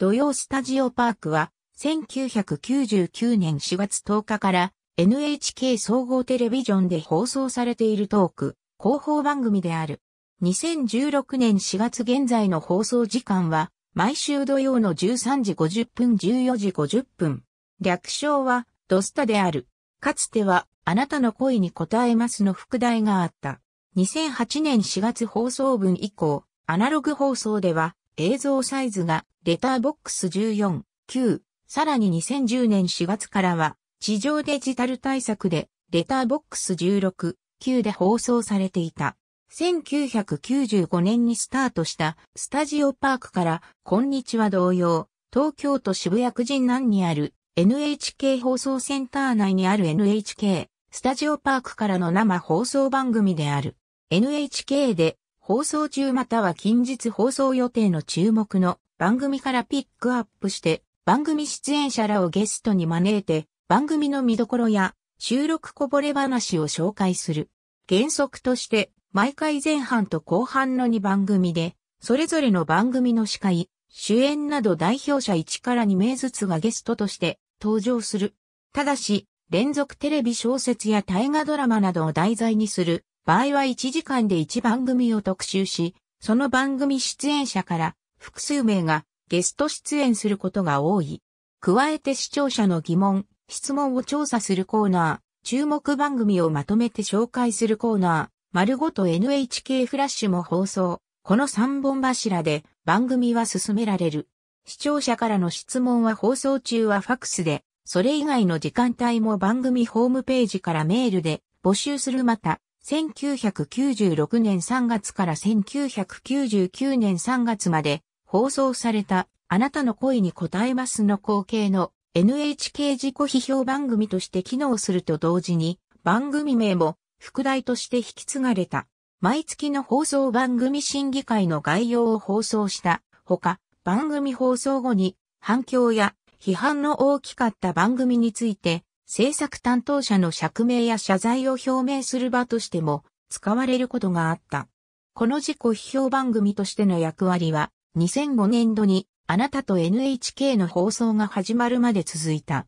土曜スタジオパークは、1999年4月10日から NHK 総合テレビジョンで放送されているトーク、広報番組である。2016年4月現在の放送時間は、毎週土曜の13時50分14時50分。略称は、ドスタである。かつては、あなたの声に応えますの副題があった。2008年4月放送分以降、アナログ放送では、映像サイズがレターボックス14、9、さらに2010年4月からは、地上デジタル対策で、レターボックス16、9で放送されていた。1995年にスタートしたスタジオパークから、こんにちは同様、東京都渋谷区神南にある NHK 放送センター内にある NHK スタジオパークからの生放送番組である NHK で放送中または近日放送予定の注目の番組からピックアップして、番組出演者らをゲストに招いて、番組の見どころや収録こぼれ話を紹介する。原則として、毎回前半と後半の2番組で、それぞれの番組の司会、主演など代表者1から2名ずつがゲストとして登場する。ただし、連続テレビ小説や大河ドラマなどを題材にする場合は1時間で1番組を特集し、その番組出演者から複数名がゲスト出演することが多い。加えて視聴者の疑問、質問を調査するコーナー、注目番組をまとめて紹介するコーナー、丸ごと NHK フラッシュも放送。この3本柱で番組は進められる。視聴者からの質問は放送中はファクスで、それ以外の時間帯も番組ホームページからメールで募集するまた、1996年3月から1999年3月まで放送されたあなたの声に応えますの光景の NHK 自己批評番組として機能すると同時に番組名も副題として引き継がれた。毎月の放送番組審議会の概要を放送したほか番組放送後に反響や批判の大きかった番組について制作担当者の釈明や謝罪を表明する場としても使われることがあった。この自己批評番組としての役割は2005年度にあなたと NHK の放送が始まるまで続いた。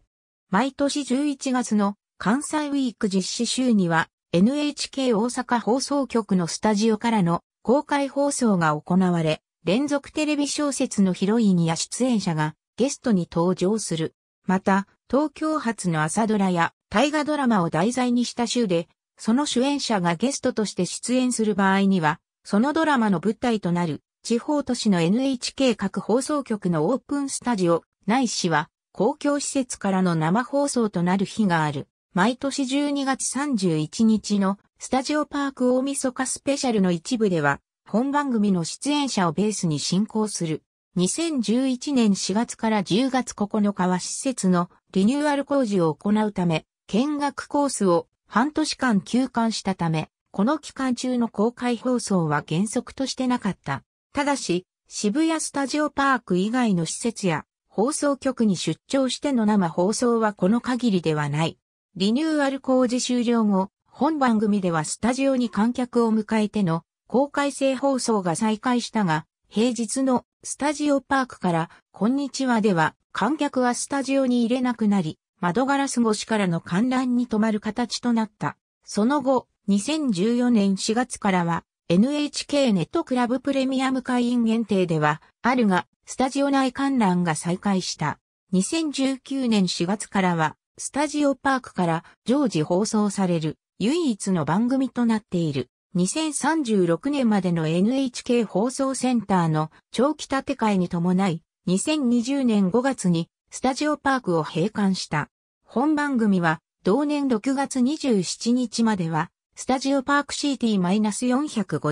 毎年11月の関西ウィーク実施週には NHK 大阪放送局のスタジオからの公開放送が行われ、連続テレビ小説のヒロインや出演者がゲストに登場する。また、東京発の朝ドラや大河ドラマを題材にした週で、その主演者がゲストとして出演する場合には、そのドラマの舞台となる地方都市の NHK 各放送局のオープンスタジオ、ないしは、公共施設からの生放送となる日がある。毎年12月31日のスタジオパーク大晦日スペシャルの一部では、本番組の出演者をベースに進行する。2011年4月から10月9日は施設のリニューアル工事を行うため、見学コースを半年間休館したため、この期間中の公開放送は原則としてなかった。ただし、渋谷スタジオパーク以外の施設や放送局に出張しての生放送はこの限りではない。リニューアル工事終了後、本番組ではスタジオに観客を迎えての公開性放送が再開したが、平日のスタジオパークからこんにちはでは観客はスタジオに入れなくなり、窓ガラス越しからの観覧に止まる形となった。その後、2014年4月からは NHK ネットクラブプレミアム会員限定では、あるが、スタジオ内観覧が再開した。2019年4月からは、スタジオパークから常時放送される唯一の番組となっている。2036年までの NHK 放送センターの長期建て替えに伴い、2020年5月にスタジオパークを閉館した。本番組は同年6月27日まではスタジオパーク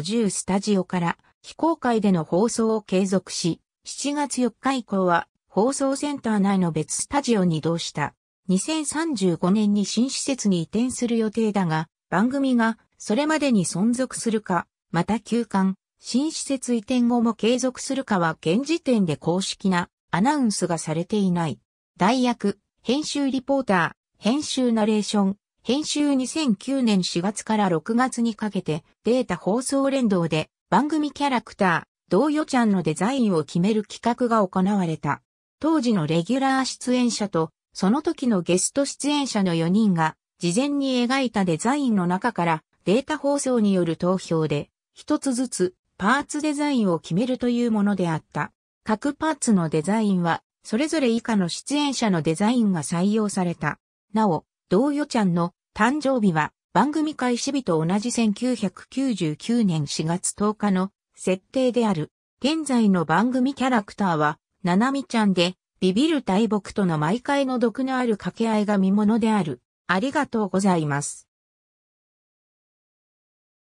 CT-450 スタジオから非公開での放送を継続し、7月4日以降は放送センター内の別スタジオに移動した。2035年に新施設に移転する予定だが、番組がそれまでに存続するか、また休館、新施設移転後も継続するかは現時点で公式なアナウンスがされていない。代役、編集リポーター、編集ナレーション、編集2009年4月から6月にかけてデータ放送連動で番組キャラクター、同与ちゃんのデザインを決める企画が行われた。当時のレギュラー出演者と、その時のゲスト出演者の4人が、事前に描いたデザインの中からデータ放送による投票で、一つずつパーツデザインを決めるというものであった。各パーツのデザインは、それぞれ以下の出演者のデザインが採用された。なお、同予ちゃんの誕生日は番組開始日と同じ1999年4月10日の設定である。現在の番組キャラクターは、ななみちゃんで、ビビる大木との毎回の毒のある掛け合いが見ものである。ありがとうございます。